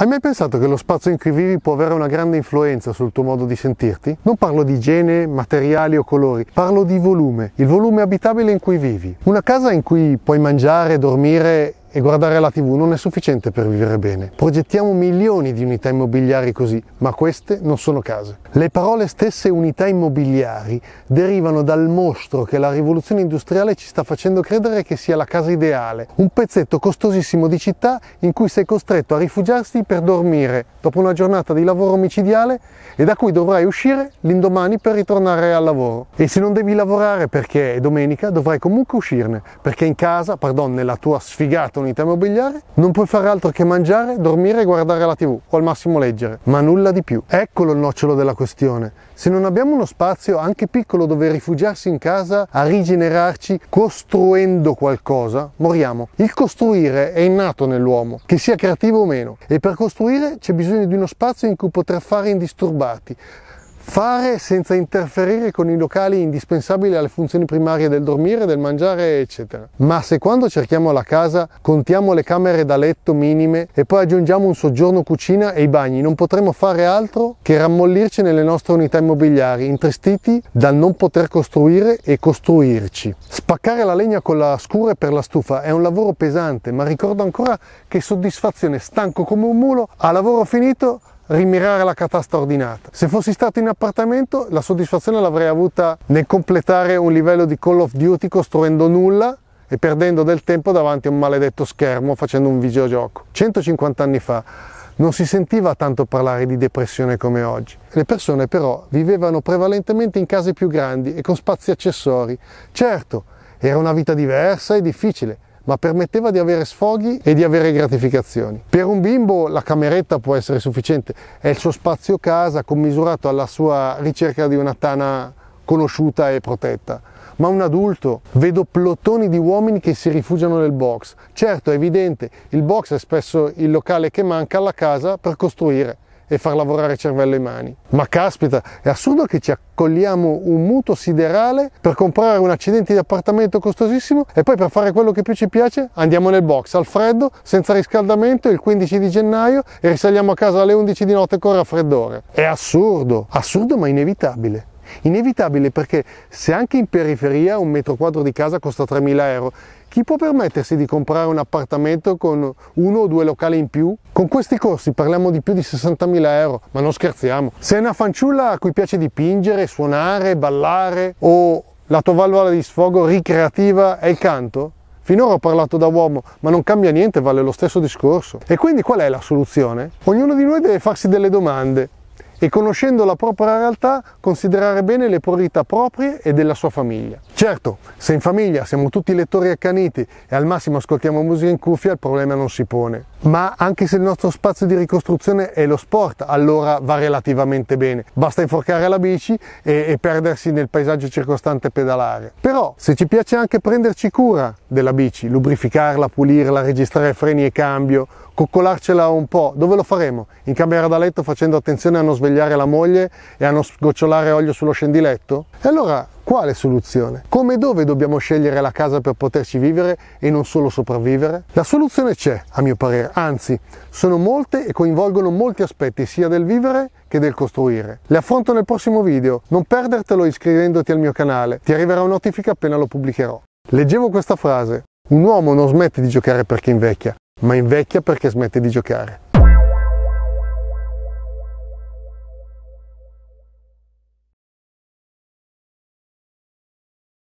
Hai mai pensato che lo spazio in cui vivi può avere una grande influenza sul tuo modo di sentirti? Non parlo di igiene, materiali o colori, parlo di volume, il volume abitabile in cui vivi. Una casa in cui puoi mangiare, dormire e guardare la tv non è sufficiente per vivere bene. Progettiamo milioni di unità immobiliari così, ma queste non sono case. Le parole stesse unità immobiliari derivano dal mostro che la rivoluzione industriale ci sta facendo credere che sia la casa ideale, un pezzetto costosissimo di città in cui sei costretto a rifugiarsi per dormire dopo una giornata di lavoro omicidiale e da cui dovrai uscire l'indomani per ritornare al lavoro. E se non devi lavorare perché è domenica, dovrai comunque uscirne, perché in casa, pardon, nella tua sfigata acquistato unità immobiliare, non puoi fare altro che mangiare, dormire e guardare la tv o al massimo leggere, ma nulla di più. Eccolo il nocciolo della questione. Se non abbiamo uno spazio, anche piccolo, dove rifugiarsi in casa a rigenerarci costruendo qualcosa, moriamo. Il costruire è innato nell'uomo, che sia creativo o meno, e per costruire c'è bisogno di uno spazio in cui poter fare indisturbati Fare senza interferire con i locali indispensabili alle funzioni primarie del dormire, del mangiare, eccetera. Ma se quando cerchiamo la casa contiamo le camere da letto minime e poi aggiungiamo un soggiorno cucina e i bagni, non potremo fare altro che rammollirci nelle nostre unità immobiliari, intristiti dal non poter costruire e costruirci. Spaccare la legna con la scure per la stufa è un lavoro pesante, ma ricordo ancora che soddisfazione, stanco come un mulo, a lavoro finito rimirare la catasta ordinata. Se fossi stato in appartamento la soddisfazione l'avrei avuta nel completare un livello di Call of Duty costruendo nulla e perdendo del tempo davanti a un maledetto schermo facendo un videogioco. 150 anni fa non si sentiva tanto parlare di depressione come oggi. Le persone però vivevano prevalentemente in case più grandi e con spazi accessori. Certo, era una vita diversa e difficile, ma permetteva di avere sfoghi e di avere gratificazioni. Per un bimbo la cameretta può essere sufficiente, è il suo spazio casa commisurato alla sua ricerca di una tana conosciuta e protetta. Ma un adulto, vedo plotoni di uomini che si rifugiano nel box. Certo, è evidente, il box è spesso il locale che manca alla casa per costruire e far lavorare cervello e mani. Ma caspita, è assurdo che ci accogliamo un mutuo siderale per comprare un accidente di appartamento costosissimo e poi per fare quello che più ci piace andiamo nel box al freddo, senza riscaldamento, il 15 di gennaio e risaliamo a casa alle 11 di notte con raffreddore. È assurdo, assurdo ma inevitabile. Inevitabile perché se anche in periferia un metro quadro di casa costa 3.000 euro, chi può permettersi di comprare un appartamento con uno o due locali in più? Con questi corsi parliamo di più di 60.000 euro, ma non scherziamo. Se è una fanciulla a cui piace dipingere, suonare, ballare o la tua valvola di sfogo ricreativa è il canto? Finora ho parlato da uomo, ma non cambia niente, vale lo stesso discorso. E quindi qual è la soluzione? Ognuno di noi deve farsi delle domande e conoscendo la propria realtà considerare bene le priorità proprie e della sua famiglia. Certo, se in famiglia siamo tutti lettori accaniti e al massimo ascoltiamo musica in cuffia, il problema non si pone. Ma anche se il nostro spazio di ricostruzione è lo sport, allora va relativamente bene. Basta inforcare la bici e, e perdersi nel paesaggio circostante pedalare. Però, se ci piace anche prenderci cura della bici, lubrificarla, pulirla, registrare freni e cambio, coccolarcela un po'. Dove lo faremo? In camera da letto facendo attenzione a non svegliare la moglie e a non sgocciolare olio sullo scendiletto? E allora quale soluzione? Come e dove dobbiamo scegliere la casa per poterci vivere e non solo sopravvivere? La soluzione c'è, a mio parere, anzi, sono molte e coinvolgono molti aspetti sia del vivere che del costruire. Le affronto nel prossimo video, non perdertelo iscrivendoti al mio canale, ti arriverà una notifica appena lo pubblicherò. Leggevo questa frase, un uomo non smette di giocare perché invecchia, ma invecchia perché smette di giocare.